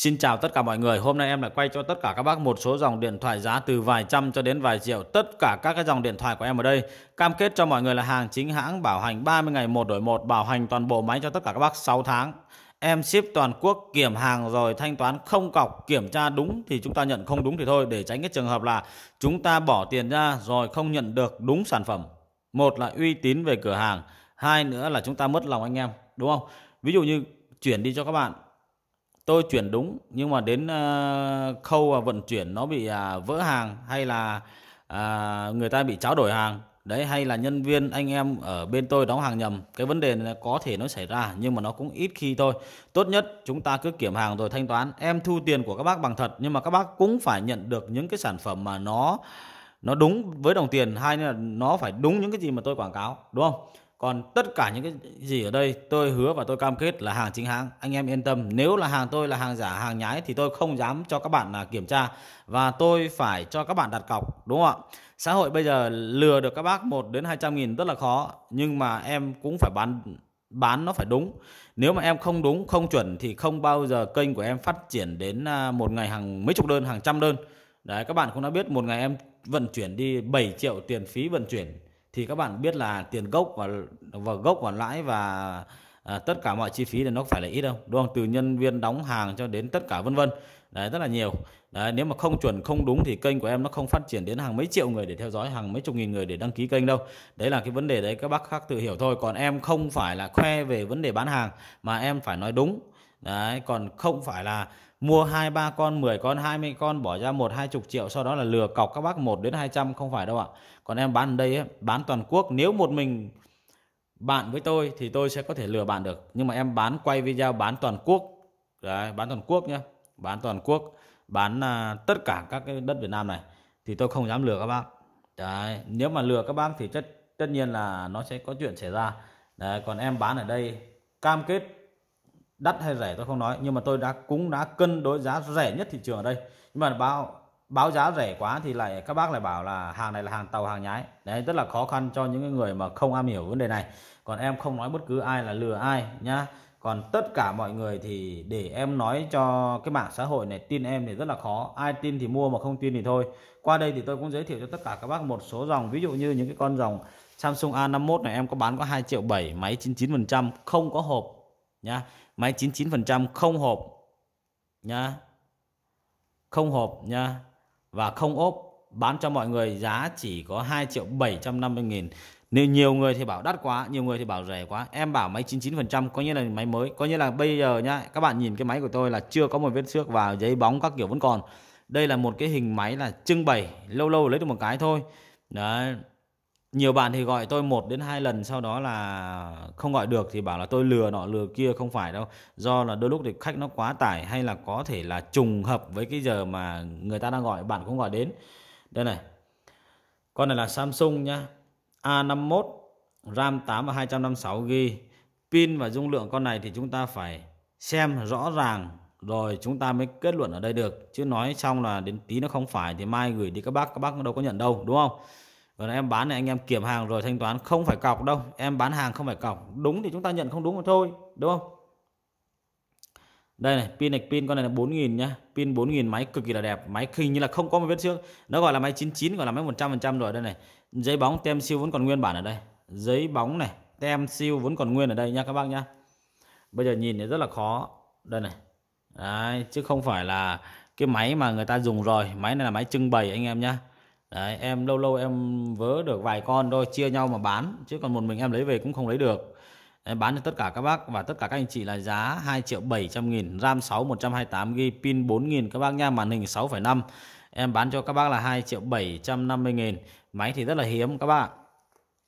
Xin chào tất cả mọi người, hôm nay em lại quay cho tất cả các bác một số dòng điện thoại giá từ vài trăm cho đến vài triệu Tất cả các cái dòng điện thoại của em ở đây Cam kết cho mọi người là hàng chính hãng, bảo hành 30 ngày một đổi một Bảo hành toàn bộ máy cho tất cả các bác 6 tháng Em ship toàn quốc kiểm hàng rồi thanh toán không cọc Kiểm tra đúng thì chúng ta nhận không đúng thì thôi Để tránh cái trường hợp là chúng ta bỏ tiền ra rồi không nhận được đúng sản phẩm Một là uy tín về cửa hàng Hai nữa là chúng ta mất lòng anh em đúng không? Ví dụ như chuyển đi cho các bạn tôi chuyển đúng nhưng mà đến ờ, khâu vận chuyển nó bị à, vỡ hàng hay là à, người ta bị tráo đổi hàng đấy hay là nhân viên anh em ở bên tôi đóng hàng nhầm cái vấn đề này có thể nó xảy ra nhưng mà nó cũng ít khi thôi tốt nhất chúng ta cứ kiểm hàng rồi thanh toán em thu tiền của các bác bằng thật nhưng mà các bác cũng phải nhận được những cái sản phẩm mà nó nó đúng với đồng tiền hay là nó phải đúng những cái gì mà tôi quảng cáo đúng không còn tất cả những cái gì ở đây tôi hứa và tôi cam kết là hàng chính hãng. Anh em yên tâm, nếu là hàng tôi là hàng giả, hàng nhái thì tôi không dám cho các bạn là kiểm tra và tôi phải cho các bạn đặt cọc, đúng không ạ? Xã hội bây giờ lừa được các bác 1 đến 200 nghìn rất là khó, nhưng mà em cũng phải bán bán nó phải đúng. Nếu mà em không đúng, không chuẩn thì không bao giờ kênh của em phát triển đến à, một ngày hàng mấy chục đơn, hàng trăm đơn. Đấy các bạn cũng đã biết một ngày em vận chuyển đi 7 triệu tiền phí vận chuyển thì các bạn biết là tiền gốc và và gốc và lãi và à, tất cả mọi chi phí thì nó phải là ít đâu, đúng không từ nhân viên đóng hàng cho đến tất cả vân vân đấy rất là nhiều đấy, nếu mà không chuẩn không đúng thì kênh của em nó không phát triển đến hàng mấy triệu người để theo dõi hàng mấy chục nghìn người để đăng ký kênh đâu đấy là cái vấn đề đấy các bác khác tự hiểu thôi còn em không phải là khoe về vấn đề bán hàng mà em phải nói đúng đấy còn không phải là mua hai ba con 10 con 20 con bỏ ra một hai chục triệu sau đó là lừa cọc các bác 1 đến 200 không phải đâu ạ còn em bán ở đây ấy, bán toàn quốc nếu một mình bạn với tôi thì tôi sẽ có thể lừa bạn được nhưng mà em bán quay video bán toàn quốc đấy bán toàn quốc nhé bán toàn quốc bán à, tất cả các cái đất Việt Nam này thì tôi không dám lừa các bác đấy nếu mà lừa các bác thì tất tất nhiên là nó sẽ có chuyện xảy ra đấy còn em bán ở đây cam kết đắt hay rẻ tôi không nói nhưng mà tôi đã cũng đã cân đối giá rẻ nhất thị trường ở đây nhưng mà báo báo giá rẻ quá thì lại các bác lại bảo là hàng này là hàng tàu hàng nhái đấy rất là khó khăn cho những người mà không am hiểu vấn đề này còn em không nói bất cứ ai là lừa ai nhá còn tất cả mọi người thì để em nói cho cái mạng xã hội này tin em thì rất là khó ai tin thì mua mà không tin thì thôi qua đây thì tôi cũng giới thiệu cho tất cả các bác một số dòng ví dụ như những cái con dòng Samsung A51 này em có bán có 2 triệu 7 máy 99% không có hộp nhá máy 99% không hộp nha, không hộp nha và không ốp bán cho mọi người giá chỉ có 2 triệu 750 nghìn nếu nhiều người thì bảo đắt quá nhiều người thì bảo rẻ quá em bảo máy 99% có nghĩa là máy mới có nghĩa là bây giờ nhá các bạn nhìn cái máy của tôi là chưa có một vết xước và giấy bóng các kiểu vẫn còn đây là một cái hình máy là trưng bày lâu lâu lấy được một cái thôi đấy nhiều bạn thì gọi tôi một đến hai lần sau đó là không gọi được thì bảo là tôi lừa nọ lừa kia không phải đâu do là đôi lúc thì khách nó quá tải hay là có thể là trùng hợp với cái giờ mà người ta đang gọi bạn cũng gọi đến đây này con này là Samsung nhá A51 RAM 8 và 256 GB pin và dung lượng con này thì chúng ta phải xem rõ ràng rồi chúng ta mới kết luận ở đây được chứ nói xong là đến tí nó không phải thì mai gửi đi các bác các bác đâu có nhận đâu đúng không còn vâng em bán này anh em kiểm hàng rồi thanh toán không phải cọc đâu em bán hàng không phải cọc đúng thì chúng ta nhận không đúng mà thôi đúng không đây này pin này pin con này là 4000 nhá pin 4000 máy cực kỳ là đẹp máy khinh như là không có một vết xước nó gọi là máy 99 gọi là máy 100 phần trăm rồi đây này giấy bóng tem siêu vẫn còn nguyên bản ở đây giấy bóng này tem siêu vẫn còn nguyên ở đây nha các bác nhá bây giờ nhìn thì rất là khó đây này Đấy, chứ không phải là cái máy mà người ta dùng rồi máy này là máy trưng bày anh em nhá Đấy, em lâu lâu em vớ được vài con thôi chia nhau mà bán chứ còn một mình em lấy về cũng không lấy được em bán cho tất cả các bác và tất cả các anh chị là giá 2 triệu 700 nghìn RAM 6 128 g pin 4 nghìn các bác nha màn hình 6,5 em bán cho các bác là 2 triệu 750 nghìn máy thì rất là hiếm các bạn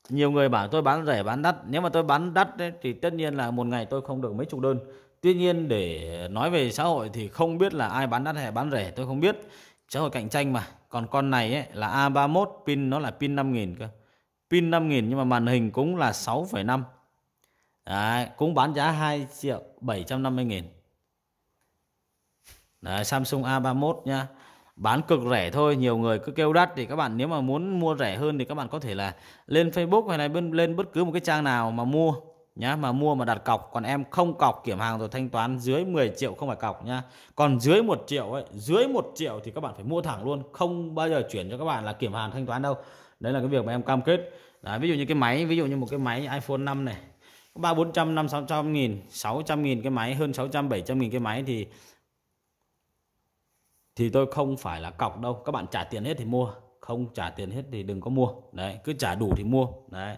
nhiều người bảo tôi bán rẻ bán đắt nếu mà tôi bán đắt ấy, thì tất nhiên là một ngày tôi không được mấy chục đơn tuy nhiên để nói về xã hội thì không biết là ai bán đắt hay bán rẻ tôi không biết chế hội cạnh tranh mà. Còn con này ấy, là A31 pin nó là pin 5000 cơ. Pin 5000 nhưng mà màn hình cũng là 6,5. năm cũng bán giá 2 triệu 750 nghìn Đấy, Samsung A31 nha Bán cực rẻ thôi Nhiều người cứ kêu đắt Thì các bạn nếu mà muốn mua rẻ hơn Thì các bạn có thể là lên Facebook hay là bên, lên bất cứ một cái trang nào mà mua nhá mà mua mà đặt cọc còn em không cọc kiểm hàng rồi thanh toán dưới 10 triệu không phải cọc nhá còn dưới một triệu ấy dưới một triệu thì các bạn phải mua thẳng luôn không bao giờ chuyển cho các bạn là kiểm hàng thanh toán đâu đấy là cái việc mà em cam kết Đấy, ví dụ như cái máy ví dụ như một cái máy iPhone 5 này ba bốn trăm năm sáu trăm nghìn sáu trăm nghìn cái máy hơn sáu trăm bảy trăm nghìn cái máy thì thì tôi không phải là cọc đâu các bạn trả tiền hết thì mua không trả tiền hết thì đừng có mua đấy cứ trả đủ thì mua đấy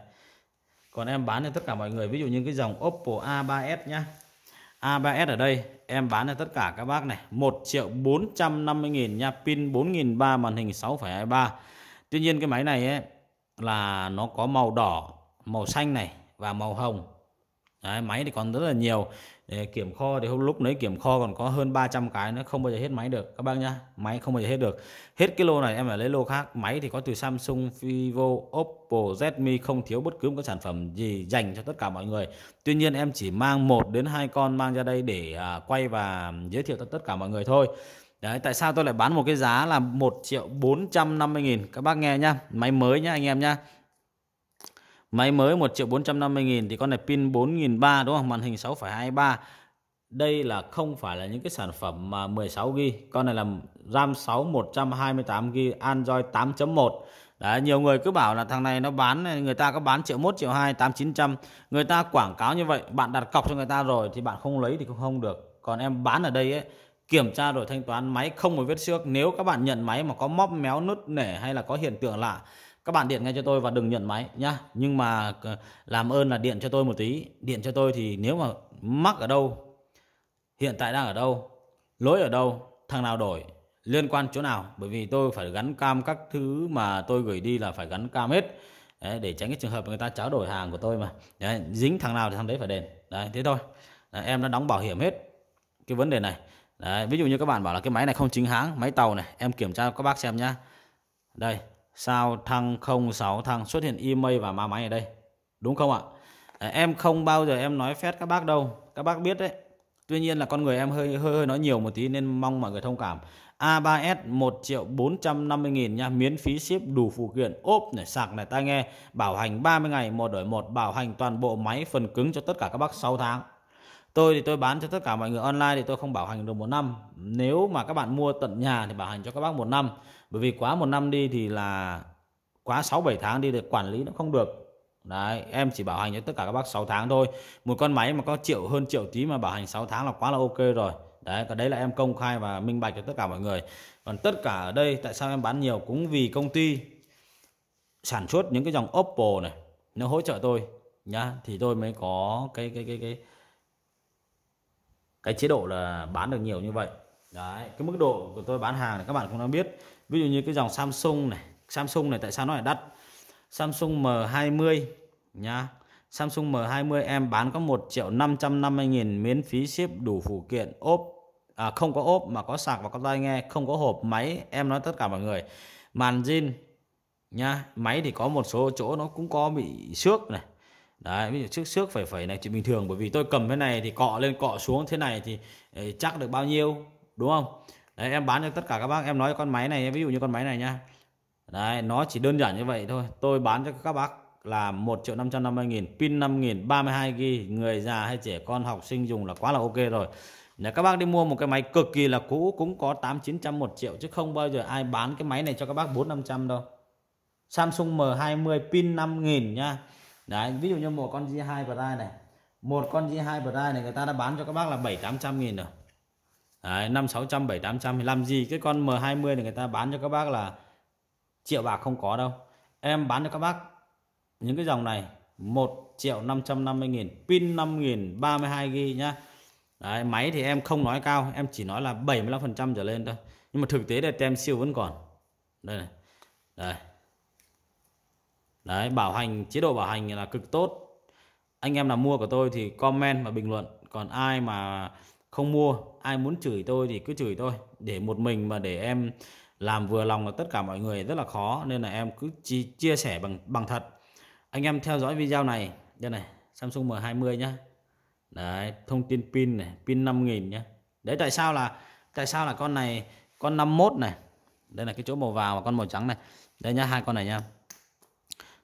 còn em bán cho tất cả mọi người ví dụ như cái dòng Oppo A3s nhá A3s ở đây em bán cho tất cả các bác này 1 triệu 450 nghìn nha pin 4.300 màn hình 6,23 Tuy nhiên cái máy này ấy, là nó có màu đỏ màu xanh này và màu hồng Đấy, máy thì còn rất là nhiều kiểm kho thì lúc nấy kiểm kho còn có hơn 300 cái nữa không bao giờ hết máy được các bác nhá máy không bao giờ hết được hết cái lô này em phải lấy lô khác máy thì có từ Samsung Vivo Oppo Redmi không thiếu bất cứ một cái sản phẩm gì dành cho tất cả mọi người tuy nhiên em chỉ mang một đến hai con mang ra đây để à, quay và giới thiệu cho tất cả mọi người thôi Đấy, tại sao tôi lại bán một cái giá là 1 triệu 450 nghìn Các bác nghe nhá Máy mới nhá anh em nhá Máy mới 1 triệu 450 nghìn thì con này pin 4003 đúng không? Màn hình 6,23. Đây là không phải là những cái sản phẩm mà 16 GB, con này là RAM 6 128 GB Android 8.1. Đấy, nhiều người cứ bảo là thằng này nó bán người ta có bán triệu mốt triệu hai tám chín trăm người ta quảng cáo như vậy bạn đặt cọc cho người ta rồi thì bạn không lấy thì cũng không được còn em bán ở đây ấy kiểm tra rồi thanh toán máy không một vết xước nếu các bạn nhận máy mà có móp méo nứt nẻ hay là có hiện tượng lạ các bạn điện ngay cho tôi và đừng nhận máy nhá nhưng mà ờ, làm ơn là điện cho tôi một tí điện cho tôi thì nếu mà mắc ở đâu hiện tại đang ở đâu lỗi ở đâu thằng nào đổi liên quan chỗ nào bởi vì tôi phải gắn cam các thứ mà tôi gửi đi là phải gắn cam hết đấy, để tránh cái trường hợp người ta tráo đổi hàng của tôi mà đấy, dính thằng nào thì thằng đấy phải đền đấy thế thôi đấy, em đã đóng bảo hiểm hết cái vấn đề này đấy, ví dụ như các bạn bảo là cái máy này không chính hãng máy tàu này em kiểm tra các bác xem nhá đây sao thăng 06 thăng xuất hiện email và ma máy ở đây đúng không ạ à, em không bao giờ em nói phét các bác đâu các bác biết đấy tuy nhiên là con người em hơi hơi hơi nói nhiều một tí nên mong mọi người thông cảm A3S 1 triệu 450 nghìn nha miễn phí ship đủ phụ kiện ốp này sạc này tai nghe bảo hành 30 ngày một đổi một bảo hành toàn bộ máy phần cứng cho tất cả các bác 6 tháng tôi thì tôi bán cho tất cả mọi người online thì tôi không bảo hành được một năm nếu mà các bạn mua tận nhà thì bảo hành cho các bác một năm bởi vì quá một năm đi thì là quá 6 7 tháng đi thì quản lý nó không được đấy em chỉ bảo hành cho tất cả các bác 6 tháng thôi một con máy mà có triệu hơn triệu tí mà bảo hành 6 tháng là quá là ok rồi đấy còn đấy là em công khai và minh bạch cho tất cả mọi người còn tất cả ở đây tại sao em bán nhiều cũng vì công ty sản xuất những cái dòng Oppo này nó hỗ trợ tôi nhá thì tôi mới có cái cái cái cái cái chế độ là bán được nhiều như vậy đấy cái mức độ của tôi bán hàng này các bạn cũng đang biết ví dụ như cái dòng Samsung này Samsung này tại sao nó lại đắt Samsung M20 nhá Samsung M20 em bán có 1 triệu 550 nghìn miễn phí ship đủ phụ kiện ốp à, không có ốp mà có sạc và có tai nghe không có hộp máy em nói tất cả mọi người màn zin nhá máy thì có một số chỗ nó cũng có bị xước này đấy ví dụ trước xước phải phải này chỉ bình thường bởi vì tôi cầm cái này thì cọ lên cọ xuống thế này thì ờ, chắc được bao nhiêu đúng không đấy em bán cho tất cả các bác em nói con máy này ví dụ như con máy này nhá đấy nó chỉ đơn giản như vậy thôi tôi bán cho các bác là 1 triệu 550 nghìn pin 5 nghìn 32 g người già hay trẻ con học sinh dùng là quá là ok rồi nếu các bác đi mua một cái máy cực kỳ là cũ cũng có 8 900 1 triệu chứ không bao giờ ai bán cái máy này cho các bác 4 500 đâu Samsung M20 pin 5000 nha đấy ví dụ như một con G2 Prime này một con G2 Prime này người ta đã bán cho các bác là 7 800 nghìn rồi Đấy, 5, 600, 7, 800 Làm gì cái con M20 này người ta bán cho các bác là Triệu bạc không có đâu Em bán cho các bác Những cái dòng này 1 triệu 550 nghìn Pin 5 nghìn 32 ghi nhá Đấy, Máy thì em không nói cao Em chỉ nói là 75% trở lên thôi Nhưng mà thực tế là tem siêu vẫn còn Đây này đây Đấy, bảo hành, chế độ bảo hành là cực tốt. Anh em nào mua của tôi thì comment và bình luận. Còn ai mà không mua ai muốn chửi tôi thì cứ chửi tôi để một mình mà để em làm vừa lòng là tất cả mọi người rất là khó nên là em cứ chi, chia sẻ bằng bằng thật anh em theo dõi video này đây này Samsung M20 nhá đấy thông tin pin này pin 5000 nhá đấy tại sao là tại sao là con này con 51 này đây là cái chỗ màu vàng và con màu trắng này đây nhá hai con này nhá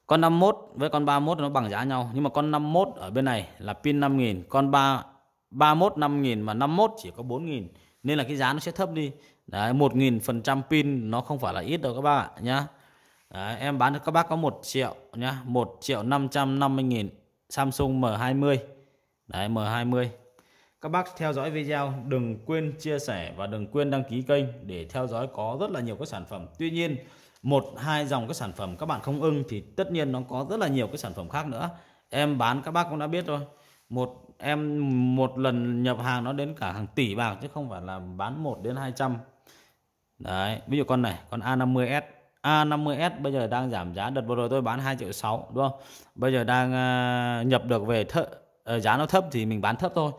con 51 với con 31 nó bằng giá nhau nhưng mà con 51 ở bên này là pin 5000 con 3 31 5.000 mà 51 chỉ có 4.000 nên là cái giá nó sẽ thấp đi đấy phần trăm pin nó không phải là ít đâu các bác ạ nhá đấy, em bán cho các bác có 1 triệu nhá 1 triệu 550 nghìn Samsung M20 đấy M20 các bác theo dõi video đừng quên chia sẻ và đừng quên đăng ký kênh để theo dõi có rất là nhiều các sản phẩm tuy nhiên một hai dòng các sản phẩm các bạn không ưng thì tất nhiên nó có rất là nhiều cái sản phẩm khác nữa em bán các bác cũng đã biết rồi một em một lần nhập hàng nó đến cả hàng tỷ bạc chứ không phải là bán 1 đến 200 đấy ví dụ con này con A50s A50s bây giờ đang giảm giá đợt vừa rồi tôi bán 2 triệu 6 đúng không bây giờ đang à, nhập được về thợ ờ, giá nó thấp thì mình bán thấp thôi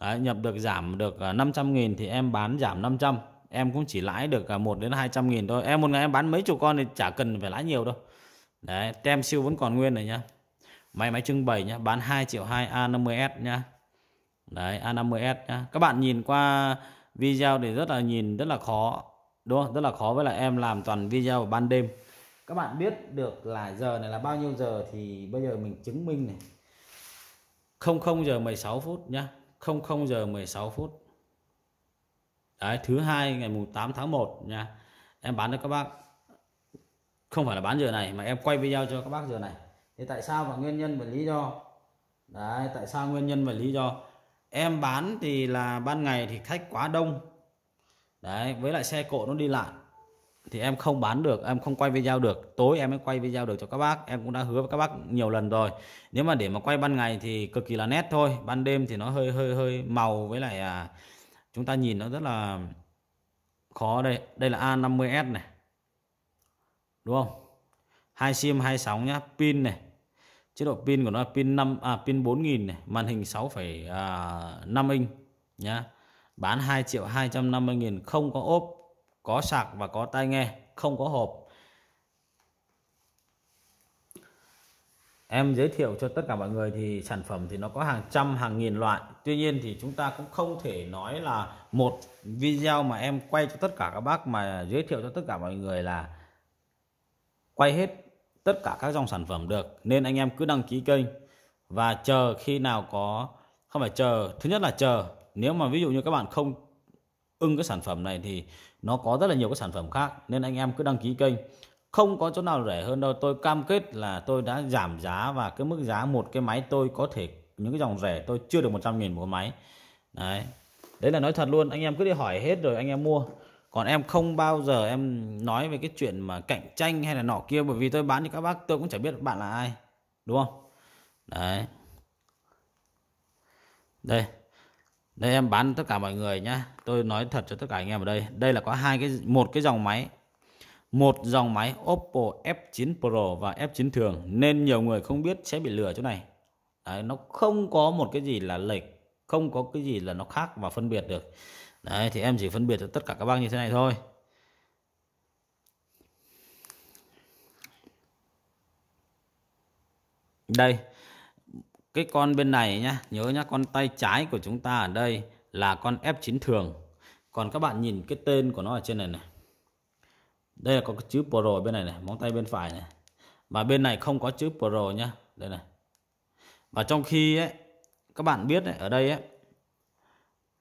đấy, nhập được giảm được 500 à, nghìn thì em bán giảm 500 em cũng chỉ lãi được 1 à, đến 200 nghìn thôi em một ngày em bán mấy chục con thì chả cần phải lãi nhiều đâu đấy tem siêu vẫn còn nguyên này nhá máy máy trưng bày nhá bán 2 triệu 2 A50s nhá đấy A50s nhá các bạn nhìn qua video thì rất là nhìn rất là khó đúng không rất là khó với là em làm toàn video vào ban đêm các bạn biết được là giờ này là bao nhiêu giờ thì bây giờ mình chứng minh này 00 giờ 16 phút nhá 00 giờ 16 phút đấy thứ hai ngày mùng 8 tháng 1 nha em bán cho các bác không phải là bán giờ này mà em quay video cho các bác giờ này thế tại sao và nguyên nhân và lý do đấy tại sao nguyên nhân và lý do em bán thì là ban ngày thì khách quá đông đấy với lại xe cộ nó đi lại thì em không bán được em không quay video được tối em mới quay video được cho các bác em cũng đã hứa với các bác nhiều lần rồi nếu mà để mà quay ban ngày thì cực kỳ là nét thôi ban đêm thì nó hơi hơi hơi màu với lại à, chúng ta nhìn nó rất là khó đây đây là A50s này đúng không hai sim hai sóng nhá pin này chế độ pin của nó là pin 5 à pin 4000 này, màn hình 6,5 à, inch nhá. Bán 2 triệu 250 000 không có ốp, có sạc và có tai nghe, không có hộp. Em giới thiệu cho tất cả mọi người thì sản phẩm thì nó có hàng trăm hàng nghìn loại. Tuy nhiên thì chúng ta cũng không thể nói là một video mà em quay cho tất cả các bác mà giới thiệu cho tất cả mọi người là quay hết tất cả các dòng sản phẩm được nên anh em cứ đăng ký kênh và chờ khi nào có không phải chờ thứ nhất là chờ nếu mà ví dụ như các bạn không ưng cái sản phẩm này thì nó có rất là nhiều cái sản phẩm khác nên anh em cứ đăng ký kênh không có chỗ nào rẻ hơn đâu tôi cam kết là tôi đã giảm giá và cái mức giá một cái máy tôi có thể những cái dòng rẻ tôi chưa được 100.000 một máy đấy đấy là nói thật luôn anh em cứ đi hỏi hết rồi anh em mua còn em không bao giờ em nói về cái chuyện mà cạnh tranh hay là nọ kia bởi vì tôi bán cho các bác tôi cũng chẳng biết bạn là ai đúng không đấy đây đây em bán tất cả mọi người nhá tôi nói thật cho tất cả anh em ở đây đây là có hai cái một cái dòng máy một dòng máy Oppo F9 Pro và F9 thường nên nhiều người không biết sẽ bị lừa chỗ này đấy, nó không có một cái gì là lệch không có cái gì là nó khác và phân biệt được đấy thì em chỉ phân biệt được tất cả các băng như thế này thôi đây cái con bên này nhá nhớ nhá con tay trái của chúng ta ở đây là con F9 thường còn các bạn nhìn cái tên của nó ở trên này này đây là có cái chữ Pro ở bên này này móng tay bên phải này mà bên này không có chữ Pro nhá đây này và trong khi ấy các bạn biết ấy, ở đây ấy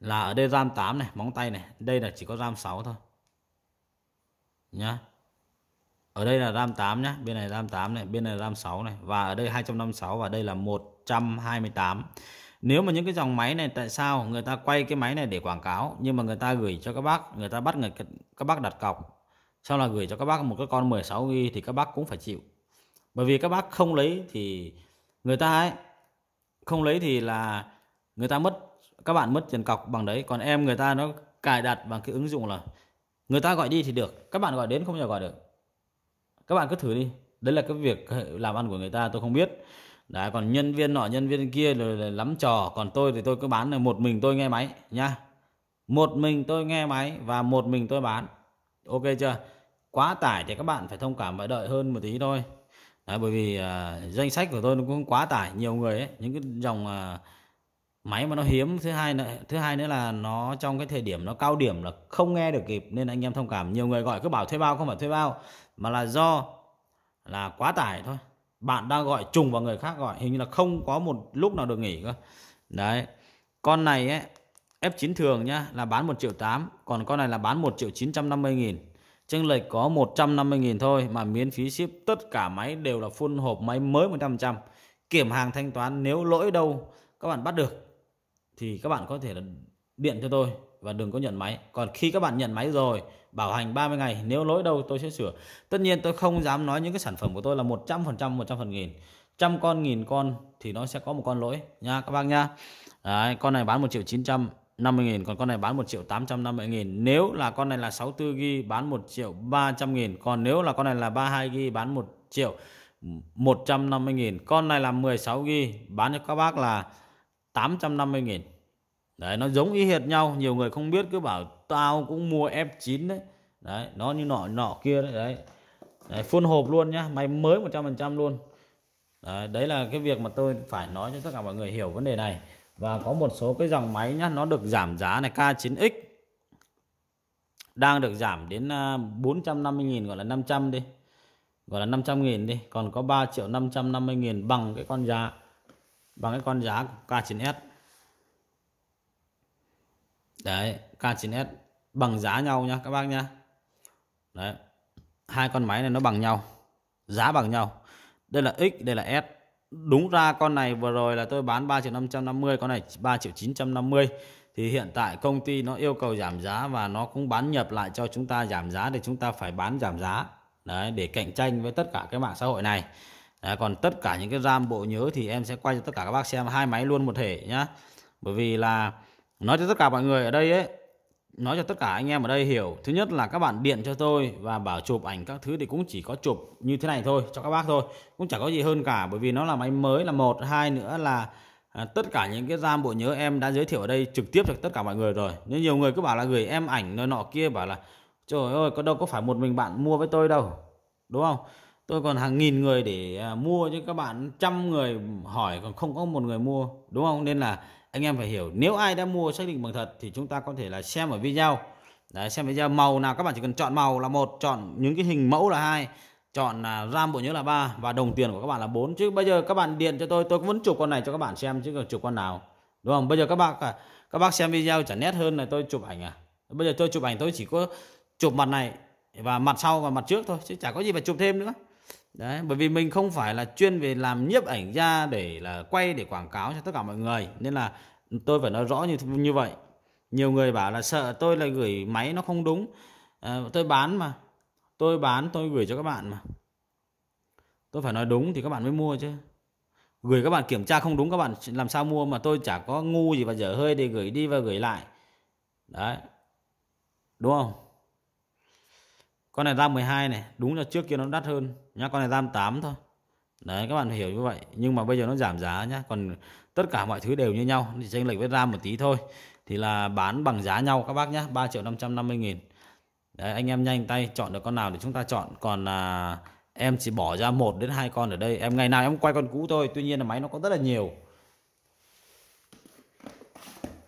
là ở đây RAM 8 này móng tay này đây là chỉ có RAM 6 thôi nhá ở đây là RAM 8 nhá bên này RAM 8 này bên này RAM 6 này và ở đây 256 và đây là 128 nếu mà những cái dòng máy này tại sao người ta quay cái máy này để quảng cáo nhưng mà người ta gửi cho các bác người ta bắt người các bác đặt cọc sau là gửi cho các bác một cái con 16 ghi thì các bác cũng phải chịu bởi vì các bác không lấy thì người ta ấy không lấy thì là người ta mất các bạn mất tiền cọc bằng đấy còn em người ta nó cài đặt bằng cái ứng dụng là người ta gọi đi thì được các bạn gọi đến không bao giờ gọi được các bạn cứ thử đi đấy là cái việc làm ăn của người ta tôi không biết đấy còn nhân viên nọ nhân viên kia rồi là lắm trò còn tôi thì tôi cứ bán là một mình tôi nghe máy nha một mình tôi nghe máy và một mình tôi bán ok chưa quá tải thì các bạn phải thông cảm và đợi hơn một tí thôi đấy, bởi vì uh, danh sách của tôi nó cũng quá tải nhiều người ấy những cái dòng uh, máy mà nó hiếm thứ hai nữa thứ hai nữa là nó trong cái thời điểm nó cao điểm là không nghe được kịp nên anh em thông cảm nhiều người gọi cứ bảo thuê bao không phải thuê bao mà là do là quá tải thôi bạn đang gọi trùng vào người khác gọi hình như là không có một lúc nào được nghỉ cơ đấy con này ấy, F9 thường nhá là bán 1 triệu 8 còn con này là bán 1 triệu 950 nghìn chênh lệch có 150 nghìn thôi mà miễn phí ship tất cả máy đều là full hộp máy mới 100% kiểm hàng thanh toán nếu lỗi đâu các bạn bắt được thì các bạn có thể là điện cho tôi và đừng có nhận máy. Còn khi các bạn nhận máy rồi, bảo hành 30 ngày, nếu lỗi đâu tôi sẽ sửa. Tất nhiên tôi không dám nói những cái sản phẩm của tôi là 100% 100 phần nghìn. Trăm con nghìn con thì nó sẽ có một con lỗi nha các bác nha. Đấy, con này bán 1 triệu 950 nghìn, còn con này bán 1 triệu 850 nghìn. Nếu là con này là 64 ghi bán 1 triệu 300 nghìn, còn nếu là con này là 32 ghi bán 1 triệu 150 nghìn. Con này là 16 ghi bán cho các bác là 850.000 đấy nó giống y hệt nhau nhiều người không biết cứ bảo tao cũng mua F9 đấy đấy nó như nọ nọ kia đấy đấy, đấy full hộp luôn nhá máy mới 100% luôn đấy, đấy là cái việc mà tôi phải nói cho tất cả mọi người hiểu vấn đề này và có một số cái dòng máy nhá nó được giảm giá này K9X đang được giảm đến 450.000 à, gọi là 500 đi gọi là 500.000 đi còn có 3 triệu 550.000 bằng cái con giá bằng cái con giá của K9S đấy K9S bằng giá nhau nhá các bác nhá đấy hai con máy này nó bằng nhau giá bằng nhau đây là X đây là S đúng ra con này vừa rồi là tôi bán 3 triệu 550 con này 3 triệu 950 thì hiện tại công ty nó yêu cầu giảm giá và nó cũng bán nhập lại cho chúng ta giảm giá thì chúng ta phải bán giảm giá đấy để cạnh tranh với tất cả cái mạng xã hội này à, còn tất cả những cái ram bộ nhớ thì em sẽ quay cho tất cả các bác xem hai máy luôn một thể nhá bởi vì là nói cho tất cả mọi người ở đây ấy nói cho tất cả anh em ở đây hiểu thứ nhất là các bạn điện cho tôi và bảo chụp ảnh các thứ thì cũng chỉ có chụp như thế này thôi cho các bác thôi cũng chẳng có gì hơn cả bởi vì nó là máy mới là một hai nữa là à, tất cả những cái ram bộ nhớ em đã giới thiệu ở đây trực tiếp cho tất cả mọi người rồi nên nhiều người cứ bảo là gửi em ảnh nơi nọ kia bảo là trời ơi có đâu có phải một mình bạn mua với tôi đâu đúng không tôi còn hàng nghìn người để à, mua chứ các bạn trăm người hỏi còn không có một người mua đúng không nên là anh em phải hiểu nếu ai đã mua xác định bằng thật thì chúng ta có thể là xem ở video Đấy, xem video màu nào các bạn chỉ cần chọn màu là một chọn những cái hình mẫu là hai chọn à, ram bộ nhớ là ba và đồng tiền của các bạn là bốn chứ bây giờ các bạn điện cho tôi tôi vẫn chụp con này cho các bạn xem chứ còn chụp con nào đúng không bây giờ các bác à, các bác xem video chả nét hơn là tôi chụp ảnh à bây giờ tôi chụp ảnh tôi chỉ có chụp mặt này và mặt sau và mặt trước thôi chứ chả có gì phải chụp thêm nữa Đấy, bởi vì mình không phải là chuyên về làm nhiếp ảnh ra để là quay để quảng cáo cho tất cả mọi người nên là tôi phải nói rõ như như vậy. Nhiều người bảo là sợ tôi là gửi máy nó không đúng. À, tôi bán mà. Tôi bán tôi gửi cho các bạn mà. Tôi phải nói đúng thì các bạn mới mua chứ. Gửi các bạn kiểm tra không đúng các bạn làm sao mua mà tôi chả có ngu gì và dở hơi để gửi đi và gửi lại. Đấy. Đúng không? con này RAM 12 này đúng là trước kia nó đắt hơn nhá con này RAM 8 thôi đấy các bạn hiểu như vậy nhưng mà bây giờ nó giảm giá nhá còn tất cả mọi thứ đều như nhau thì chênh lệch với RAM một tí thôi thì là bán bằng giá nhau các bác nhá 3 triệu 550 nghìn đấy anh em nhanh tay chọn được con nào để chúng ta chọn còn là em chỉ bỏ ra một đến hai con ở đây em ngày nào em quay con cũ thôi tuy nhiên là máy nó có rất là nhiều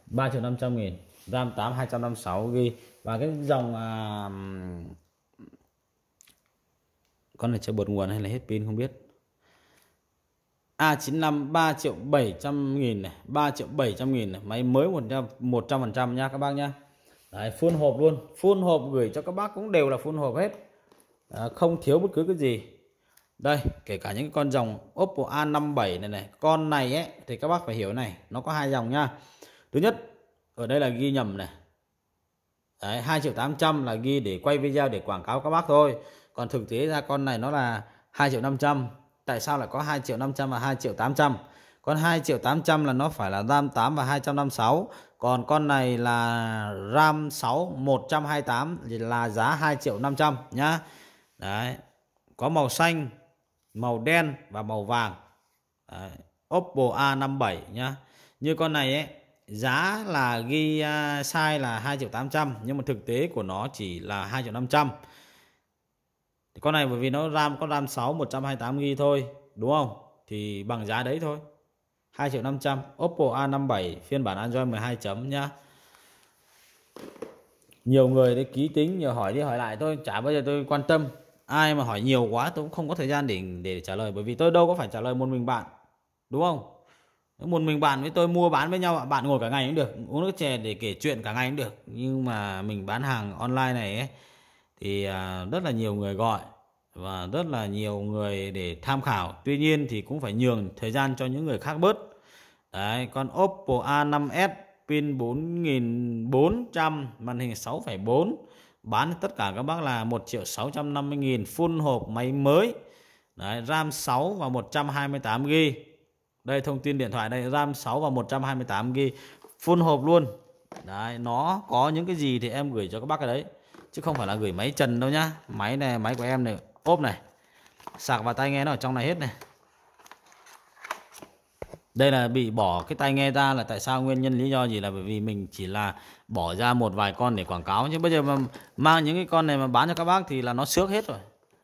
3 triệu 500 nghìn RAM 8 256 ghi và cái dòng à, con này chơi bột nguồn hay là hết pin không biết à, A95 3 triệu 700 nghìn này 3 triệu 700 nghìn này máy mới 100%, trăm nha các bác nhá Đấy, full hộp luôn full hộp gửi cho các bác cũng đều là full hộp hết à, không thiếu bất cứ cái gì đây kể cả những con dòng Oppo A57 này này con này ấy thì các bác phải hiểu này nó có hai dòng nha thứ nhất ở đây là ghi nhầm này Đấy, 2 triệu 800 là ghi để quay video để quảng cáo các bác thôi còn thực tế ra con này nó là 2 triệu 500 tại sao lại có 2 triệu 500 và 2 triệu 800 con 2 triệu 800 là nó phải là RAM 8 và 256 còn con này là RAM 6 128 thì là giá 2 triệu 500 nhá đấy có màu xanh màu đen và màu vàng đấy. Oppo A57 nhá như con này ấy giá là ghi uh, sai là 2 triệu 800 nhưng mà thực tế của nó chỉ là 2 triệu 500 thì con này bởi vì nó RAM có RAM 6 128 GB thôi đúng không thì bằng giá đấy thôi 2 500 Oppo A57 phiên bản Android 12 chấm nhá nhiều người đấy ký tính nhiều hỏi đi hỏi lại tôi chả bao giờ tôi quan tâm ai mà hỏi nhiều quá tôi cũng không có thời gian để để trả lời bởi vì tôi đâu có phải trả lời một mình bạn đúng không một mình bạn với tôi mua bán với nhau bạn ngồi cả ngày cũng được uống nước chè để kể chuyện cả ngày cũng được nhưng mà mình bán hàng online này ấy, thì à, rất là nhiều người gọi và rất là nhiều người để tham khảo tuy nhiên thì cũng phải nhường thời gian cho những người khác bớt đấy con Oppo A5s pin 4400 màn hình 6,4 bán tất cả các bác là 1 triệu 650 nghìn full hộp máy mới đấy, RAM 6 và 128 g đây thông tin điện thoại đây RAM 6 và 128 g full hộp luôn đấy nó có những cái gì thì em gửi cho các bác cái đấy chứ không phải là gửi máy trần đâu nhá máy này máy của em này ốp này sạc vào tai nghe nó ở trong này hết này đây là bị bỏ cái tai nghe ra là tại sao nguyên nhân lý do gì là bởi vì mình chỉ là bỏ ra một vài con để quảng cáo chứ bây giờ mà mang những cái con này mà bán cho các bác thì là nó xước hết rồi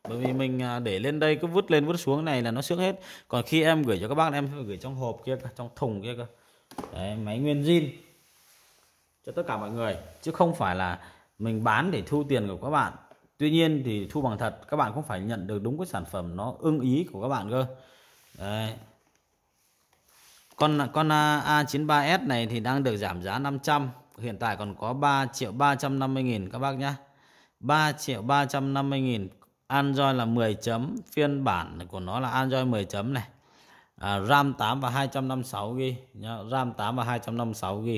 bởi vì mình à, để lên đây cứ vứt lên vứt xuống này là nó xước hết còn khi em gửi cho các bác em phải gửi trong hộp kia trong thùng kia cơ máy nguyên zin cho tất cả mọi người chứ không phải là mình bán để thu tiền của các bạn tuy nhiên thì thu bằng thật các bạn cũng phải nhận được đúng cái sản phẩm nó ưng ý của các bạn cơ đấy con con A93S này thì đang được giảm giá 500 hiện tại còn có 3 triệu 350 nghìn các bác nhá 3 triệu 350 nghìn Android là 10 chấm phiên bản của nó là Android 10 chấm này à, RAM 8 và 256 g RAM 8 và 256 g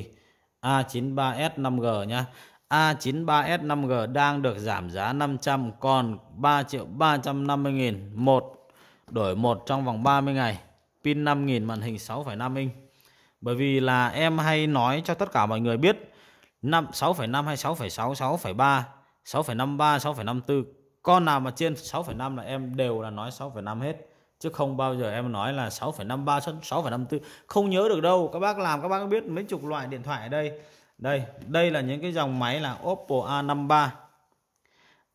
A93S 5G nhá A93S 5G đang được giảm giá 500 còn 3 triệu 350 nghìn một đổi một trong vòng 30 ngày pin 5000 màn hình 6,5 inch bởi vì là em hay nói cho tất cả mọi người biết 5 6,5 hay 6,6 6,3 6,53 6,54 con nào mà trên 6,5 là em đều là nói 6,5 hết chứ không bao giờ em nói là 6,53 6,54 không nhớ được đâu các bác làm các bác biết mấy chục loại điện thoại ở đây đây, đây là những cái dòng máy là Oppo A53.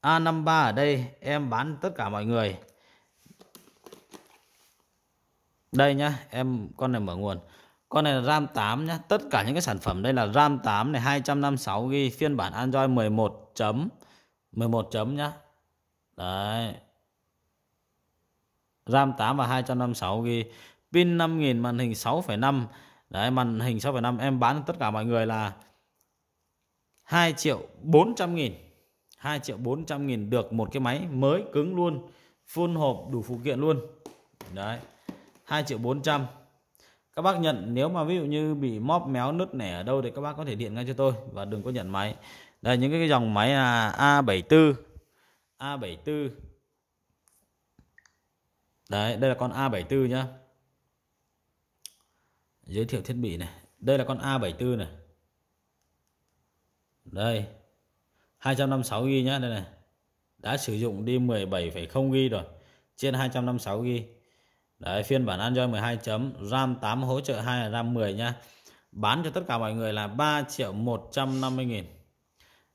A53 ở đây em bán tất cả mọi người. Đây nhá, em con này mở nguồn. Con này là RAM 8 nhá, tất cả những cái sản phẩm đây là RAM 8 này 256 GB phiên bản Android 11 chấm 11 chấm nhá. Đấy. RAM 8 và 256 GB, pin 5000 màn hình 6,5. Đấy, màn hình 6,5 em bán tất cả mọi người là 2 triệu 400 nghìn 2 triệu 400 nghìn được một cái máy mới cứng luôn full hộp đủ phụ kiện luôn đấy 2 triệu 400 các bác nhận nếu mà ví dụ như bị móp méo nứt nẻ ở đâu thì các bác có thể điện ngay cho tôi và đừng có nhận máy đây những cái dòng máy là A74 A74 đấy đây là con A74 nhá giới thiệu thiết bị này đây là con A74 này đây 256 ghi nhá đây này đã sử dụng đi 17,0 ghi rồi trên 256 ghi đấy phiên bản Android 12 chấm RAM 8 hỗ trợ 2 là RAM 10 nhá bán cho tất cả mọi người là 3 triệu 150 nghìn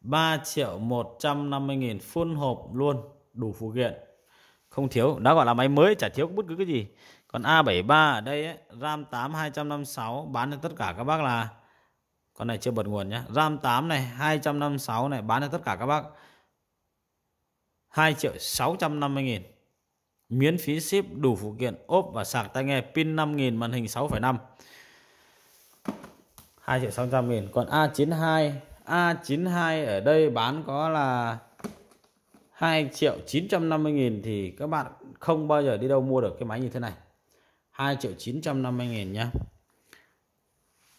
3 triệu 150 nghìn full hộp luôn đủ phụ kiện không thiếu đã gọi là máy mới chả thiếu bất cứ cái gì còn A73 ở đây ấy, RAM 8 256 bán cho tất cả các bác là con này chưa bật nguồn nhé. RAM 8 này, 256 này, bán cho tất cả các bác. 2 triệu 650 nghìn. Miễn phí ship đủ phụ kiện ốp và sạc tai nghe pin 5 nghìn màn hình 6,5. 2 triệu 600 nghìn. Còn A92, A92 ở đây bán có là 2 triệu 950 nghìn thì các bạn không bao giờ đi đâu mua được cái máy như thế này. 2 triệu 950 nghìn nhé.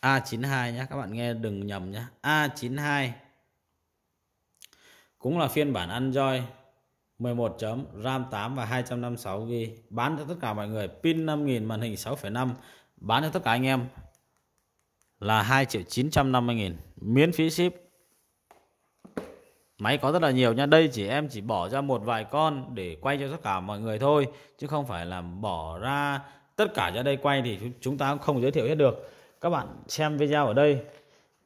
A92 nhé các bạn nghe đừng nhầm nhé A92 cũng là phiên bản Android 11 chấm RAM 8 và 256 GB bán cho tất cả mọi người pin 5000 màn hình 6,5 bán cho tất cả anh em là 2 triệu 950 nghìn miễn phí ship máy có rất là nhiều nha đây chỉ em chỉ bỏ ra một vài con để quay cho tất cả mọi người thôi chứ không phải là bỏ ra tất cả ra đây quay thì chúng ta không giới thiệu hết được các bạn xem video ở đây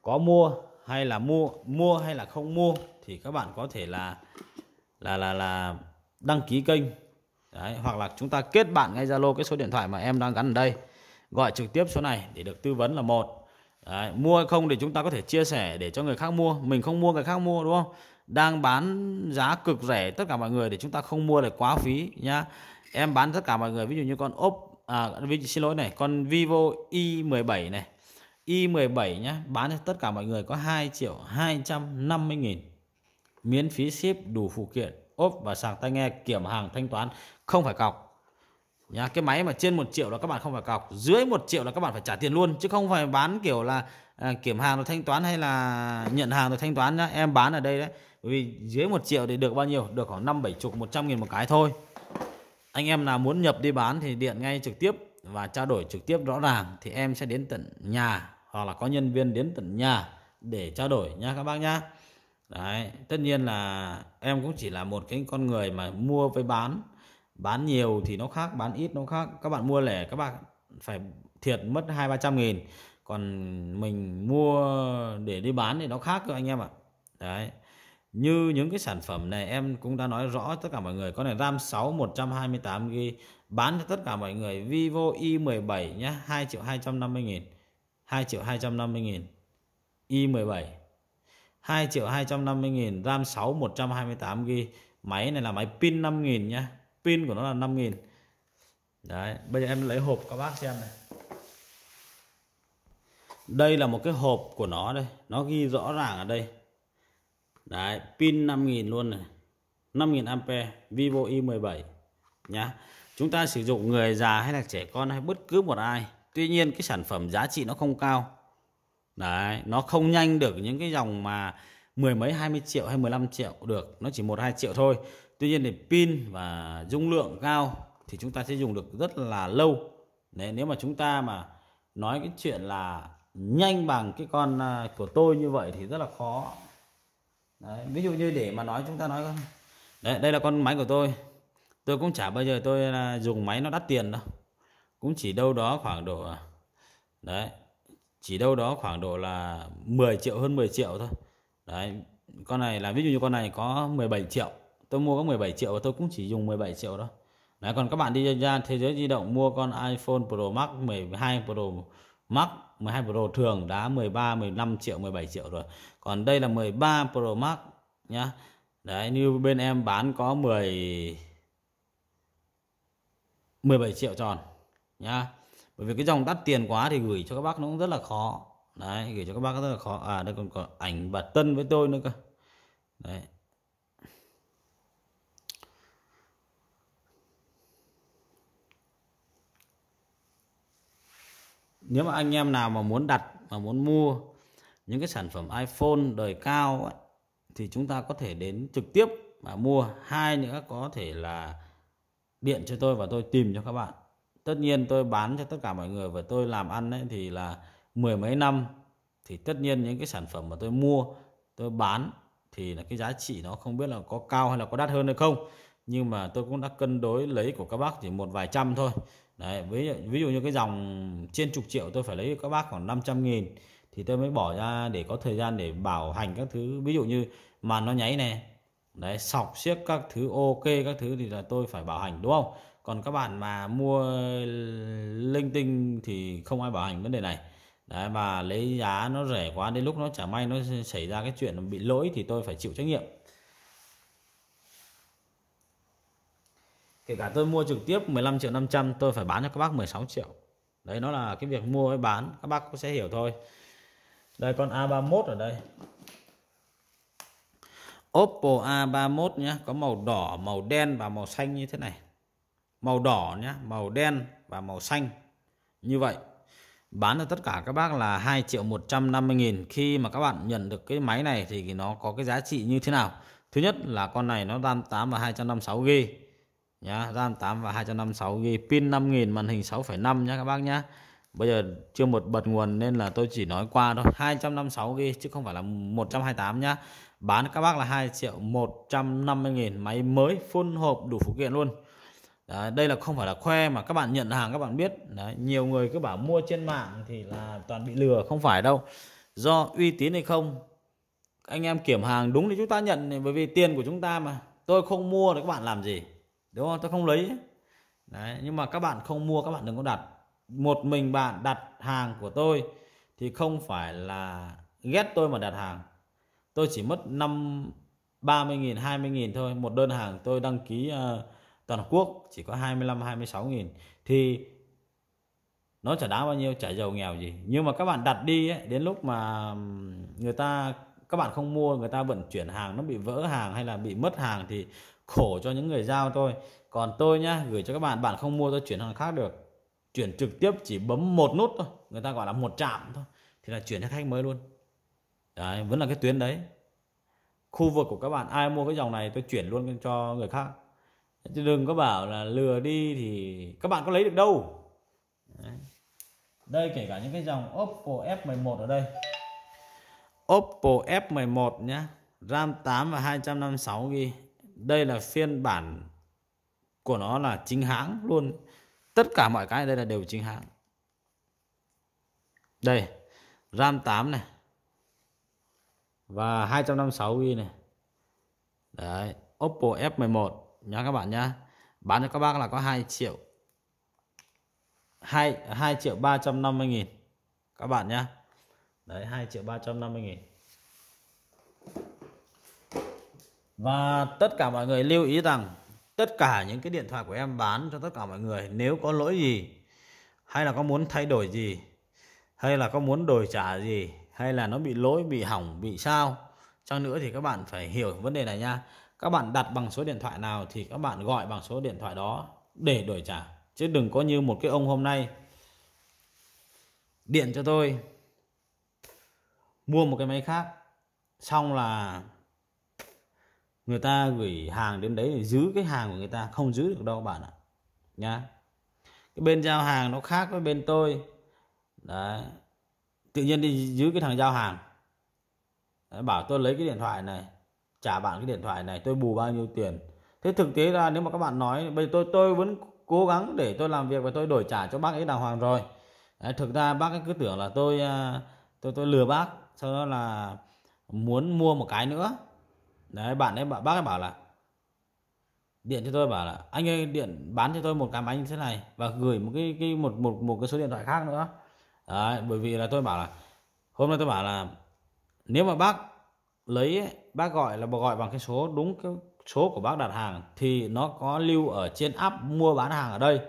có mua hay là mua mua hay là không mua thì các bạn có thể là là là là đăng ký kênh Đấy, hoặc là chúng ta kết bạn ngay Zalo cái số điện thoại mà em đang gắn ở đây gọi trực tiếp số này để được tư vấn là một Đấy, mua hay không thì chúng ta có thể chia sẻ để cho người khác mua mình không mua người khác mua đúng không đang bán giá cực rẻ tất cả mọi người để chúng ta không mua lại quá phí nhá em bán tất cả mọi người ví dụ như con ốp à xin lỗi này con Vivo i17 này i17 nhá bán cho tất cả mọi người có 2 triệu 250 nghìn miễn phí ship đủ phụ kiện ốp và sạc tai nghe kiểm hàng thanh toán không phải cọc Nhá, cái máy mà trên 1 triệu là các bạn không phải cọc dưới 1 triệu là các bạn phải trả tiền luôn chứ không phải bán kiểu là à, kiểm hàng rồi thanh toán hay là nhận hàng rồi thanh toán nhá em bán ở đây đấy vì dưới 1 triệu thì được bao nhiêu được khoảng 5 70 100 nghìn một cái thôi anh em nào muốn nhập đi bán thì điện ngay trực tiếp và trao đổi trực tiếp rõ ràng thì em sẽ đến tận nhà hoặc là có nhân viên đến tận nhà để trao đổi nha các bác nhá đấy tất nhiên là em cũng chỉ là một cái con người mà mua với bán bán nhiều thì nó khác bán ít nó khác các bạn mua lẻ các bạn phải thiệt mất hai ba trăm nghìn còn mình mua để đi bán thì nó khác cơ anh em ạ à. đấy như những cái sản phẩm này em cũng đã nói rõ tất cả mọi người con này RAM 6 128 GB bán cho tất cả mọi người Vivo i17 nhé 2 triệu 250 nghìn 2 triệu 250 nghìn i17 2 triệu 250 nghìn RAM 6 128 GB máy này là máy pin 5 nghìn nhé pin của nó là 5 nghìn đấy bây giờ em lấy hộp các bác xem này đây là một cái hộp của nó đây nó ghi rõ ràng ở đây Đấy, pin 5000 luôn này. 5000 ampe Vivo i17 nhá. Chúng ta sử dụng người già hay là trẻ con hay bất cứ một ai. Tuy nhiên cái sản phẩm giá trị nó không cao. Đấy, nó không nhanh được những cái dòng mà mười mấy 20 triệu hay 15 triệu được, nó chỉ 1 2 triệu thôi. Tuy nhiên thì pin và dung lượng cao thì chúng ta sẽ dùng được rất là lâu. Đấy, nếu mà chúng ta mà nói cái chuyện là nhanh bằng cái con à, của tôi như vậy thì rất là khó đấy, ví dụ như để mà nói chúng ta nói con đấy đây là con máy của tôi tôi cũng chả bao giờ tôi là dùng máy nó đắt tiền đâu cũng chỉ đâu đó khoảng độ à, đấy chỉ đâu đó khoảng độ là 10 triệu hơn 10 triệu thôi đấy con này là ví dụ như con này có 17 triệu tôi mua có 17 triệu và tôi cũng chỉ dùng 17 triệu đó đấy còn các bạn đi ra thế giới di động mua con iPhone Pro Max 12 Pro Max 12 Pro thường đá 13, 15 triệu, 17 triệu rồi. Còn đây là 13 Pro Max nhá. Đấy như bên em bán có 10 17 triệu tròn nhá. Bởi vì cái dòng đắt tiền quá thì gửi cho các bác nó cũng rất là khó. Đấy, gửi cho các bác rất là khó. À đây còn có ảnh bà Tân với tôi nữa cơ. Đấy. nếu mà anh em nào mà muốn đặt mà muốn mua những cái sản phẩm iPhone đời cao ấy, thì chúng ta có thể đến trực tiếp và mua hai nữa có thể là điện cho tôi và tôi tìm cho các bạn tất nhiên tôi bán cho tất cả mọi người và tôi làm ăn ấy, thì là mười mấy năm thì tất nhiên những cái sản phẩm mà tôi mua tôi bán thì là cái giá trị nó không biết là có cao hay là có đắt hơn hay không nhưng mà tôi cũng đã cân đối lấy của các bác chỉ một vài trăm thôi Đấy, ví, dụ, ví dụ như cái dòng trên chục triệu tôi phải lấy các bác khoảng 500 nghìn thì tôi mới bỏ ra để có thời gian để bảo hành các thứ ví dụ như màn nó nháy này đấy sọc siếc các thứ ok các thứ thì là tôi phải bảo hành đúng không còn các bạn mà mua linh tinh thì không ai bảo hành vấn đề này đấy mà lấy giá nó rẻ quá đến lúc nó chả may nó xảy ra cái chuyện bị lỗi thì tôi phải chịu trách nhiệm kể cả tôi mua trực tiếp 15 triệu 500 tôi phải bán cho các bác 16 triệu đấy nó là cái việc mua với bán các bác cũng sẽ hiểu thôi đây con A31 ở đây Oppo A31 nhé có màu đỏ màu đen và màu xanh như thế này màu đỏ nhé màu đen và màu xanh như vậy bán cho tất cả các bác là 2 triệu 150 nghìn khi mà các bạn nhận được cái máy này thì nó có cái giá trị như thế nào thứ nhất là con này nó RAM 8 và 256 GB nhá RAM 8 và 256 GB pin 5000 màn hình 6,5 nhá các bác nhá bây giờ chưa một bật nguồn nên là tôi chỉ nói qua thôi 256 GB chứ không phải là 128 nhá bán các bác là 2 triệu 150 nghìn máy mới full hộp đủ phụ kiện luôn Đấy, đây là không phải là khoe mà các bạn nhận hàng các bạn biết Đấy, nhiều người cứ bảo mua trên mạng thì là toàn bị lừa không phải đâu do uy tín hay không anh em kiểm hàng đúng thì chúng ta nhận bởi vì tiền của chúng ta mà tôi không mua thì các bạn làm gì đúng không tôi không lấy Đấy, nhưng mà các bạn không mua các bạn đừng có đặt một mình bạn đặt hàng của tôi thì không phải là ghét tôi mà đặt hàng tôi chỉ mất năm 30 nghìn 20 nghìn thôi một đơn hàng tôi đăng ký uh, toàn quốc chỉ có 25 26 nghìn thì nó chả đáng bao nhiêu chả giàu nghèo gì nhưng mà các bạn đặt đi ấy, đến lúc mà người ta các bạn không mua người ta vận chuyển hàng nó bị vỡ hàng hay là bị mất hàng thì khổ cho những người giao thôi. còn tôi nhá gửi cho các bạn bạn không mua tôi chuyển hàng khác được chuyển trực tiếp chỉ bấm một nút thôi người ta gọi là một chạm thôi thì là chuyển cho khách mới luôn đấy vẫn là cái tuyến đấy khu vực của các bạn ai mua cái dòng này tôi chuyển luôn cho người khác chứ đừng có bảo là lừa đi thì các bạn có lấy được đâu đấy. đây kể cả những cái dòng Oppo F11 ở đây Oppo F11 nhá RAM 8 và 256 GB đây là phiên bản của nó là chính hãng luôn tất cả mọi cái ở đây là đều chính hãng đây RAM 8 này và 256 GB này đấy Oppo F11 nhá các bạn nhá bán cho các bác là có 2 triệu 2 2 triệu 350 nghìn các bạn nhá đấy 2 triệu 350 nghìn và tất cả mọi người lưu ý rằng tất cả những cái điện thoại của em bán cho tất cả mọi người nếu có lỗi gì hay là có muốn thay đổi gì hay là có muốn đổi trả gì hay là nó bị lỗi bị hỏng bị sao chăng nữa thì các bạn phải hiểu vấn đề này nha các bạn đặt bằng số điện thoại nào thì các bạn gọi bằng số điện thoại đó để đổi trả chứ đừng có như một cái ông hôm nay điện cho tôi mua một cái máy khác xong là người ta gửi hàng đến đấy để giữ cái hàng của người ta không giữ được đâu các bạn ạ nhá cái bên giao hàng nó khác với bên tôi đấy tự nhiên đi giữ cái thằng giao hàng đấy, bảo tôi lấy cái điện thoại này trả bạn cái điện thoại này tôi bù bao nhiêu tiền thế thực tế ra nếu mà các bạn nói bây tôi tôi vẫn cố gắng để tôi làm việc và tôi đổi trả cho bác ấy đàng hoàng rồi đấy, thực ra bác ấy cứ tưởng là tôi à, tôi tôi lừa bác sau đó là muốn mua một cái nữa đấy bạn ấy bác ấy bảo là điện cho tôi bảo là anh ơi điện bán cho tôi một cái máy như thế này và gửi một cái cái một một một cái số điện thoại khác nữa đấy, bởi vì là tôi bảo là hôm nay tôi bảo là nếu mà bác lấy bác gọi là gọi bằng cái số đúng cái số của bác đặt hàng thì nó có lưu ở trên app mua bán hàng ở đây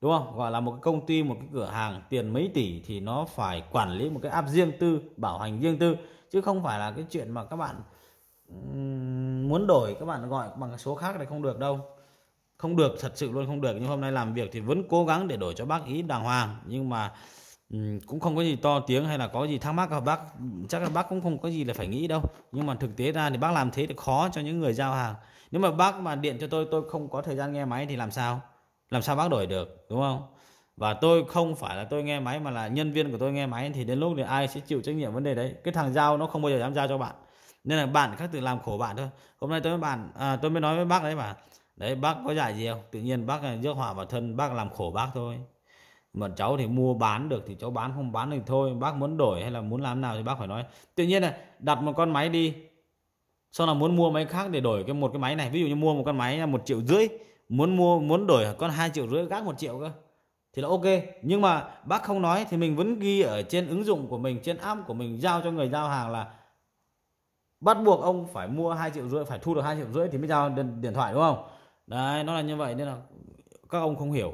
đúng không gọi là một cái công ty một cái cửa hàng tiền mấy tỷ thì nó phải quản lý một cái app riêng tư bảo hành riêng tư chứ không phải là cái chuyện mà các bạn muốn đổi các bạn gọi bằng số khác này không được đâu không được thật sự luôn không được nhưng hôm nay làm việc thì vẫn cố gắng để đổi cho bác ý đàng hoàng nhưng mà cũng không có gì to tiếng hay là có gì thắc mắc các bác chắc là bác cũng không có gì là phải nghĩ đâu nhưng mà thực tế ra thì bác làm thế thì khó cho những người giao hàng nếu mà bác mà điện cho tôi tôi không có thời gian nghe máy thì làm sao làm sao bác đổi được đúng không và tôi không phải là tôi nghe máy mà là nhân viên của tôi nghe máy thì đến lúc thì ai sẽ chịu trách nhiệm vấn đề đấy cái thằng giao nó không bao giờ dám giao cho bạn nên là bạn khác tự làm khổ bạn thôi hôm nay tôi với bạn à, tôi mới nói với bác đấy mà đấy bác có giải gì không tự nhiên bác à, rước họa vào thân bác làm khổ bác thôi mà cháu thì mua bán được thì cháu bán không bán thì thôi bác muốn đổi hay là muốn làm nào thì bác phải nói tự nhiên là đặt một con máy đi sau là muốn mua máy khác để đổi cái một cái máy này ví dụ như mua một con máy là một triệu rưỡi muốn mua muốn đổi con hai triệu rưỡi gác một triệu cơ thì là ok nhưng mà bác không nói thì mình vẫn ghi ở trên ứng dụng của mình trên app của mình giao cho người giao hàng là bắt buộc ông phải mua hai triệu rưỡi phải thu được hai triệu rưỡi thì mới giao điện, điện thoại đúng không đấy nó là như vậy nên là các ông không hiểu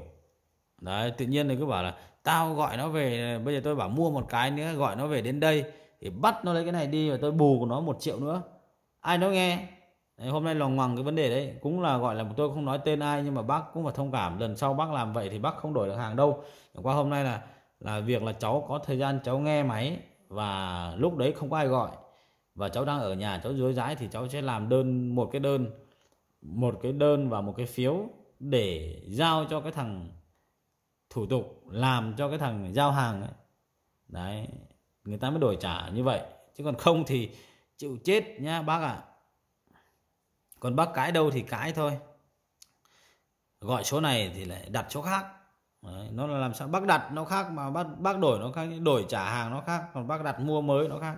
đấy tự nhiên thì cứ bảo là tao gọi nó về bây giờ tôi bảo mua một cái nữa gọi nó về đến đây thì bắt nó lấy cái này đi và tôi bù của nó một triệu nữa ai nói nghe đấy, hôm nay lòng ngoằng cái vấn đề đấy cũng là gọi là tôi không nói tên ai nhưng mà bác cũng phải thông cảm lần sau bác làm vậy thì bác không đổi được hàng đâu qua hôm nay là là việc là cháu có thời gian cháu nghe máy và lúc đấy không có ai gọi và cháu đang ở nhà cháu dối rãi thì cháu sẽ làm đơn một cái đơn một cái đơn và một cái phiếu để giao cho cái thằng thủ tục làm cho cái thằng giao hàng ấy. đấy người ta mới đổi trả như vậy chứ còn không thì chịu chết nhá bác ạ à. còn bác cãi đâu thì cãi thôi gọi số này thì lại đặt chỗ khác Đấy, nó là làm sao bác đặt nó khác mà bác bác đổi nó khác đổi trả hàng nó khác còn bác đặt mua mới nó khác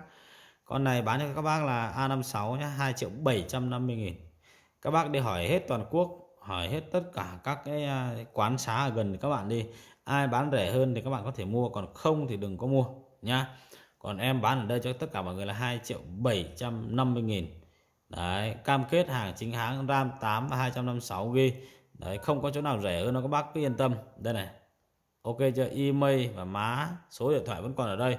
con này bán cho các bác là A56 nhé 2 triệu 750 nghìn các bác đi hỏi hết toàn quốc hỏi hết tất cả các cái à, quán xá ở gần các bạn đi ai bán rẻ hơn thì các bạn có thể mua còn không thì đừng có mua nhá còn em bán ở đây cho tất cả mọi người là 2 triệu 750 nghìn đấy cam kết hàng chính hãng RAM 8 và 256 g đấy không có chỗ nào rẻ hơn nó các bác cứ yên tâm đây này ok chưa email và má số điện thoại vẫn còn ở đây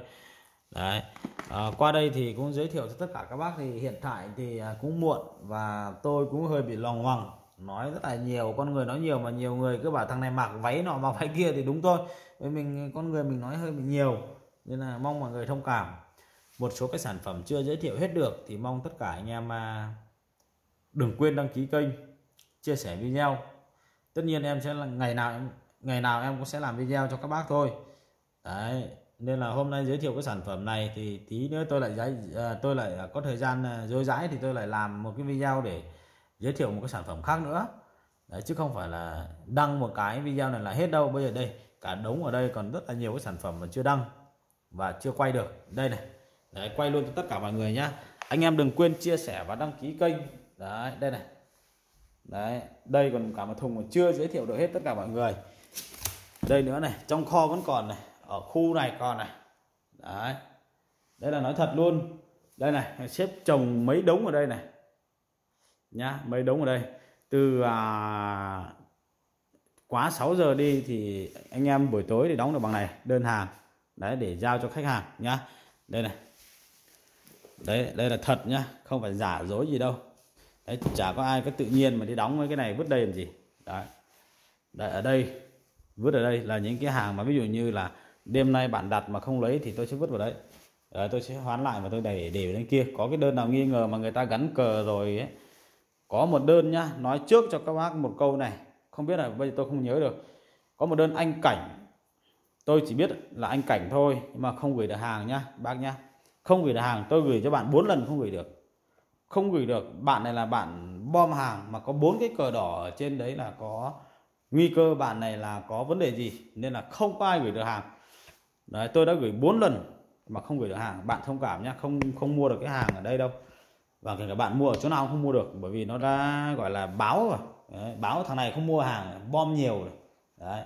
đấy à, qua đây thì cũng giới thiệu cho tất cả các bác thì hiện tại thì à, cũng muộn và tôi cũng hơi bị lòng hoàng nói rất là nhiều con người nói nhiều mà nhiều người cứ bảo thằng này mặc váy nọ mặc váy kia thì đúng thôi với mình con người mình nói hơi bị nhiều nên là mong mọi người thông cảm một số cái sản phẩm chưa giới thiệu hết được thì mong tất cả anh em à, đừng quên đăng ký kênh chia sẻ video tất nhiên em sẽ là ngày nào ngày nào em cũng sẽ làm video cho các bác thôi đấy nên là hôm nay giới thiệu cái sản phẩm này thì tí nữa tôi lại giải à, tôi lại à, có thời gian à, dối dãi thì tôi lại làm một cái video để giới thiệu một cái sản phẩm khác nữa Đấy, chứ không phải là đăng một cái video này là hết đâu bây giờ đây cả đống ở đây còn rất là nhiều cái sản phẩm mà chưa đăng và chưa quay được đây này Đấy, quay luôn cho tất cả mọi người nhá anh em đừng quên chia sẻ và đăng ký kênh Đấy, đây này Đấy, đây còn cả một thùng mà chưa giới thiệu được hết tất cả mọi người đây nữa này trong kho vẫn còn này ở khu này còn này đấy đây là nói thật luôn đây này xếp trồng mấy đống ở đây này nhá mấy đống ở đây từ à, quá 6 giờ đi thì anh em buổi tối thì đóng được bằng này đơn hàng đấy để giao cho khách hàng nhá đây này đấy đây là thật nhá không phải giả dối gì đâu đấy chả có ai có tự nhiên mà đi đóng với cái này vứt đây làm gì đấy, đấy ở đây vứt ở đây là những cái hàng mà ví dụ như là đêm nay bạn đặt mà không lấy thì tôi sẽ vứt vào đấy đấy, tôi sẽ hoán lại và tôi để để lên kia có cái đơn nào nghi ngờ mà người ta gắn cờ rồi ấy có một đơn nhá nói trước cho các bác một câu này không biết là bây giờ tôi không nhớ được có một đơn anh cảnh tôi chỉ biết là anh cảnh thôi nhưng mà không gửi được hàng nhá bác nhá không gửi được hàng tôi gửi cho bạn bốn lần không gửi được không gửi được bạn này là bạn bom hàng mà có bốn cái cờ đỏ ở trên đấy là có nguy cơ bạn này là có vấn đề gì nên là không có ai gửi được hàng đấy tôi đã gửi 4 lần mà không gửi được hàng bạn thông cảm nhé không không mua được cái hàng ở đây đâu và kể cả bạn mua ở chỗ nào cũng không mua được bởi vì nó đã gọi là báo rồi đấy, báo thằng này không mua hàng bom nhiều rồi đấy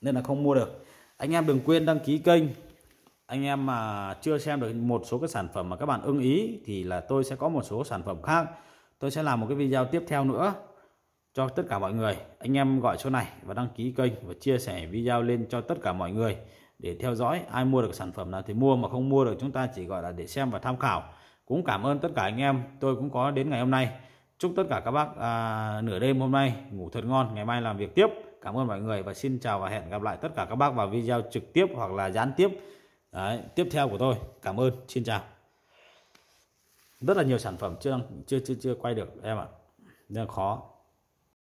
nên là không mua được anh em đừng quên đăng ký kênh anh em mà chưa xem được một số cái sản phẩm mà các bạn ưng ý thì là tôi sẽ có một số sản phẩm khác tôi sẽ làm một cái video tiếp theo nữa cho tất cả mọi người anh em gọi số này và đăng ký kênh và chia sẻ video lên cho tất cả mọi người để theo dõi ai mua được sản phẩm nào thì mua mà không mua được chúng ta chỉ gọi là để xem và tham khảo cũng cảm ơn tất cả anh em tôi cũng có đến ngày hôm nay chúc tất cả các bác à, nửa đêm hôm nay ngủ thật ngon ngày mai làm việc tiếp cảm ơn mọi người và xin chào và hẹn gặp lại tất cả các bác vào video trực tiếp hoặc là gián tiếp Đấy, tiếp theo của tôi cảm ơn xin chào rất là nhiều sản phẩm chưa chưa chưa, chưa quay được em ạ nên khó